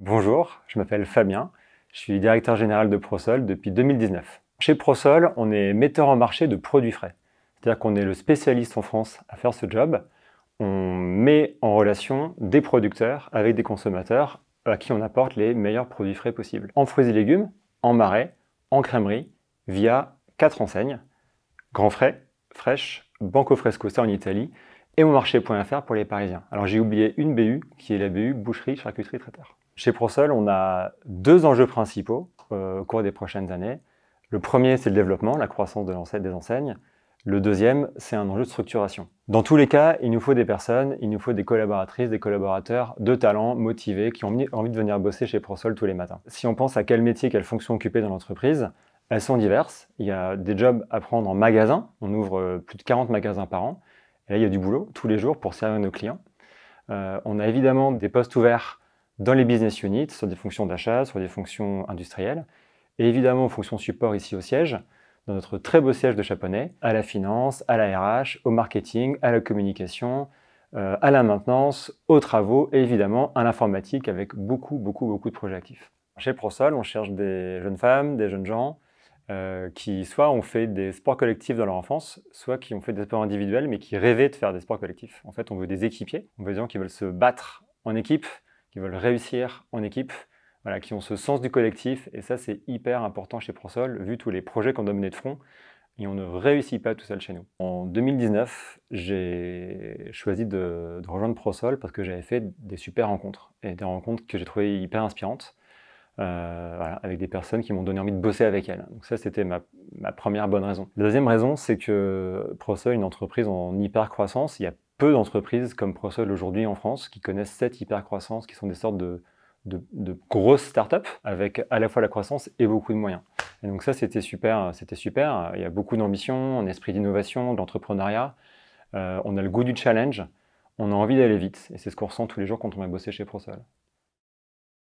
Bonjour, je m'appelle Fabien, je suis directeur général de ProSol depuis 2019. Chez ProSol, on est metteur en marché de produits frais. C'est-à-dire qu'on est le spécialiste en France à faire ce job. On met en relation des producteurs avec des consommateurs à qui on apporte les meilleurs produits frais possibles. En fruits et légumes, en marais, en crèmerie, via quatre enseignes. Grand Frais, Fraîche, Banco Fresco, ça en Italie, et marché.fr pour les Parisiens. Alors j'ai oublié une BU, qui est la BU boucherie, charcuterie, traiteur. Chez ProSol, on a deux enjeux principaux euh, au cours des prochaines années. Le premier, c'est le développement, la croissance de des enseignes. Le deuxième, c'est un enjeu de structuration. Dans tous les cas, il nous faut des personnes, il nous faut des collaboratrices, des collaborateurs de talent, motivés, qui ont envie de venir bosser chez ProSol tous les matins. Si on pense à quel métier, quelle fonction occuper dans l'entreprise, elles sont diverses. Il y a des jobs à prendre en magasin. On ouvre euh, plus de 40 magasins par an là, il y a du boulot tous les jours pour servir nos clients. Euh, on a évidemment des postes ouverts dans les business units, sur des fonctions d'achat, sur des fonctions industrielles, et évidemment aux fonctions support ici au siège, dans notre très beau siège de japonais, à la finance, à la RH, au marketing, à la communication, euh, à la maintenance, aux travaux et évidemment à l'informatique avec beaucoup, beaucoup, beaucoup de projets actifs. Chez ProSol, on cherche des jeunes femmes, des jeunes gens, euh, qui soit ont fait des sports collectifs dans leur enfance, soit qui ont fait des sports individuels, mais qui rêvaient de faire des sports collectifs. En fait, on veut des équipiers, on veut des gens qui veulent se battre en équipe, qui veulent réussir en équipe, voilà, qui ont ce sens du collectif. Et ça, c'est hyper important chez Prosol, vu tous les projets qu'on doit mener de front. Et on ne réussit pas tout seul chez nous. En 2019, j'ai choisi de, de rejoindre Prosol parce que j'avais fait des super rencontres et des rencontres que j'ai trouvées hyper inspirantes. Euh, avec des personnes qui m'ont donné envie de bosser avec elles. Donc ça, c'était ma, première bonne raison. La deuxième raison, c'est que Prosol, une entreprise en hyper-croissance, il y a peu d'entreprises comme Prosol aujourd'hui en France qui connaissent cette hyper-croissance, qui sont des sortes de, grosses startups avec à la fois la croissance et beaucoup de moyens. Et donc ça, c'était super, c'était super. Il y a beaucoup d'ambition, un esprit d'innovation, d'entrepreneuriat. Euh, on a le goût du challenge, on a envie d'aller vite. Et c'est ce qu'on ressent tous les jours quand on va bosser chez ProSol.